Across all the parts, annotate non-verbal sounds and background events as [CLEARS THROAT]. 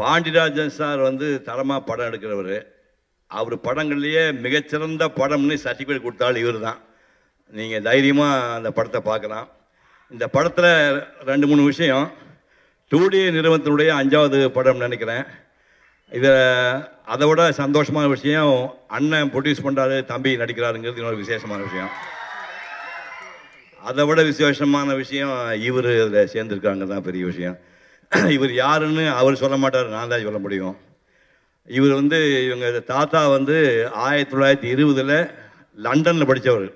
Pandirajan sir வந்து தரமாக படம் எடுக்கிறவர் அவர் படங்கள்லேயே மிகச்சிறந்த படம்னு சர்டிஃபிகேட் கொடுத்தாலும் இவர் தான் நீங்கள் தைரியமாக அந்த படத்தை பார்க்கலாம் இந்த படத்தில் ரெண்டு மூணு விஷயம் டூடி நிறுவனத்தினுடைய அஞ்சாவது படம் நினைக்கிறேன் இதை அதை விட சந்தோஷமான விஷயம் அண்ணன் ப்ரொடியூஸ் பண்ணுறாரு தம்பி நடிக்கிறாருங்கிறது இன்னொரு விசேஷமான விஷயம் அதை விட விசேஷமான விஷயம் இவர் இதில் சேர்ந்துருக்காங்க தான் பெரிய விஷயம் [CLEARS THROAT] இவர் யாருன்னு அவர் சொல்ல மாட்டார் நான் தான் சொல்ல முடியும் இவர் வந்து இவங்க தாத்தா வந்து ஆயிரத்தி தொள்ளாயிரத்தி இருபதில் லண்டனில் படித்தவர்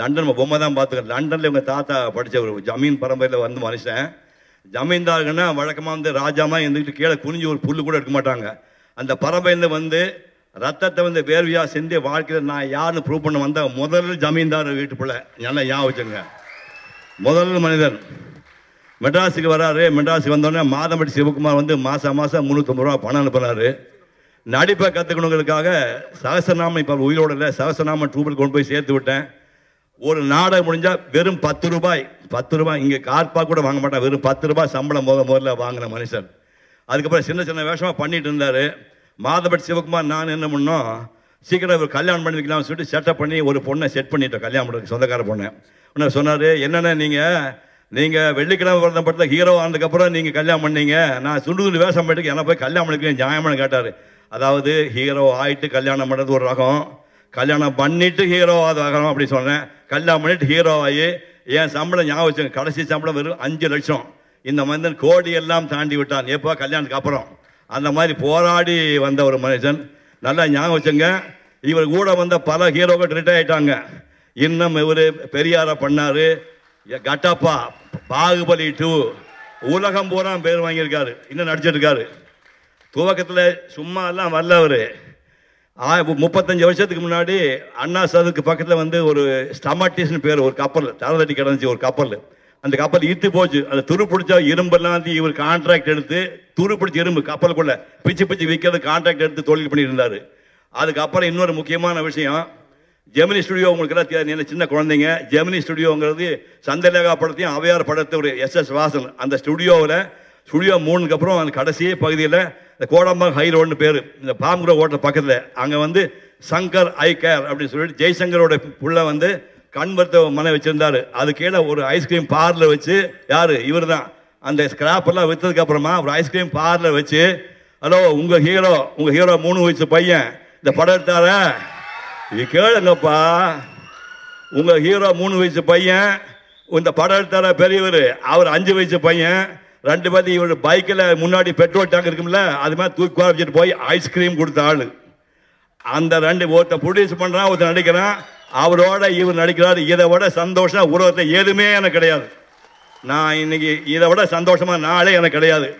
லண்டன் பொம்மை தான் பார்த்துக்க லண்டனில் இவங்க தாத்தா படித்தவர் ஜமீன் பரம்பரையில் வந்து மனுஷன் ஜமீன்தாருங்கன்னா வழக்கமாக வந்து ராஜாமா இருந்துக்கிட்டு கீழே குனிஞ்சு ஒரு புல் கூட எடுக்க மாட்டாங்க அந்த பரம்பரையில் வந்து ரத்தத்தை வந்து வேர்வியாக செஞ்சு வாழ்க்கையில் நான் யாருன்னு ப்ரூவ் பண்ண வந்தால் முதல் ஜமீன்தார் வீட்டுக்குள்ளே நல்லா ஞாபகம் வச்சுங்க முதல் மனிதன் மெட்ராஸுக்கு வராரு மெட்ராஸுக்கு வந்தோடனே மாதம்பட்டி சிவகுமார் வந்து மாதம் மாதம் முந்நூற்றம்பது ரூபா பணம் அனுப்புகிறாரு நடிப்பை கற்றுக்கணுங்களுக்காக சகசநாமம் இப்போ உயிரோட இல்லை சகசநாமம் டூபில் கொண்டு போய் சேர்த்து விட்டேன் ஒரு நாடகம் முடிஞ்சால் வெறும் பத்து ரூபாய் பத்து ரூபாய் இங்கே கார்பாக கூட வாங்க மாட்டேன் வெறும் பத்து ரூபாய் சம்பளம் போக முதல்ல வாங்கின மனுஷன் அதுக்கப்புறம் சின்ன சின்ன வேஷமாக பண்ணிட்டு இருந்தார் மாதபட் சிவகுமார் நான் என்ன பண்ணோம் சீக்கிரம் ஒரு கல்யாணம் பண்ணி வைக்கலாம்னு சொல்லிட்டு செட்டப் பண்ணி ஒரு பொண்ணை செட் பண்ணிட்டோம் கல்யாணம் பண்ணுறதுக்கு சொந்தக்கார பொண்ணை உன்னை சொன்னார் என்னென்ன நீங்கள் நீங்கள் வெள்ளிக்கிழமை வருத்தப்பட்ட ஹீரோ ஆனதுக்கப்புறம் நீங்கள் கல்யாணம் பண்ணீங்க நான் சுண்டு வேஷம் பண்ணிட்டு என்ன போய் கல்யாணம் பண்ணிக்க நியாயமான கேட்டார் அதாவது ஹீரோ ஆகிட்டு கல்யாணம் பண்ணுறது ஒரு ரகம் கல்யாணம் பண்ணிட்டு ஹீரோ ரகம் அப்படி சொன்னேன் கல்யாணம் பண்ணிட்டு ஹீரோ ஆகி என் சம்பளம் ஞாபகம் கடைசி சம்பளம் வெறும் அஞ்சு லட்சம் இந்த மனிதன் கோடி எல்லாம் தாண்டி விட்டான் எப்போ கல்யாணத்துக்கு அப்புறம் அந்த மாதிரி போராடி வந்த ஒரு மனுஷன் நல்லா ஞாபகம் வச்சுங்க இவர் கூட வந்த பல ஹீரோக்கள் ரிட்டையர் ஆயிட்டாங்க இன்னும் இவர் பெரியாரை பண்ணார் கட்டப்பா பாகுபலி டூ உலகம் பூரா பேர் வாங்கியிருக்காரு இன்னும் நடிச்சிருக்காரு துவக்கத்தில் சும்மா எல்லாம் வரல அவர் முப்பத்தஞ்சு வருஷத்துக்கு முன்னாடி அண்ணா சாதுக்கு பக்கத்தில் வந்து ஒரு ஸ்டமாட்டிஸ்னு பேர் ஒரு கப்பல் தரதட்டி கிடந்துச்சு ஒரு கப்பல் அந்த கப்பல் இத்து போச்சு அந்த துரு பிடிச்ச இரும்பெல்லாம் வந்து இவர் கான்ட்ராக்ட் எடுத்து துரு பிடிச்ச இரும்பு கப்பலுக்குள்ள பிச்சு பிச்சு விற்கிறது கான்ட்ராக்ட் எடுத்து தொழில் பண்ணியிருந்தார் அதுக்கப்புறம் இன்னொரு முக்கியமான விஷயம் ஜெமினி ஸ்டுடியோ உங்களுக்கு எல்லாம் தெரியாது என்ன சின்ன குழந்தைங்க ஜெமினி ஸ்டுடியோங்கிறது சந்திரலேகா படத்தையும் அவையார் படத்தை ஒரு எஸ் எஸ் வாசன் அந்த ஸ்டுடியோவில் ஸ்டுடியோ மூணுக்கு அப்புறம் அந்த கடைசி பகுதியில் இந்த கோடம்பா ஹை ரோடுன்னு பேர் இந்த பாம்புரோ ஹோட்டல் பக்கத்தில் அங்கே வந்து சங்கர் ஐ கேர் அப்படின்னு சொல்லிட்டு ஜெய்சங்கரோட புள்ள வந்து கண்பர்த்த மனை வச்சுருந்தார் அது கீழே ஒரு ஐஸ்கிரீம் பார்லர் வச்சு யார் இவர் தான் அந்த ஸ்கிராப்பெல்லாம் விற்றதுக்கப்புறமா ஒரு ஐஸ்கிரீம் பார்லர் வச்சு ஹலோ உங்கள் ஹீரோ உங்கள் ஹீரோ மூணு வயசு பையன் இந்த படம் எடுத்தாரா இது கேளுங்கப்பா உங்கள் ஹீரோ மூணு வயசு பையன் இந்த படம் பெரியவர் அவர் அஞ்சு வயசு பையன் ரெண்டு பேர்த்து இவர் பைக்கில் முன்னாடி பெட்ரோல் டேங்க் இருக்கும்ல அது மாதிரி தூக்கி வச்சுட்டு போய் ஐஸ்கிரீம் கொடுத்த ஆள் அந்த ரெண்டு ஒருத்தர் ப்ரொடியூஸ் பண்ணுறான் ஒருத்தர் நடிக்கிறான் அவரோட இவர் நடிக்கிறார் இதை விட சந்தோஷம் உருவத்தை எதுவுமே எனக்கு கிடையாது நான் இன்னைக்கு இதை விட சந்தோஷமாக நாளே எனக்கு கிடையாது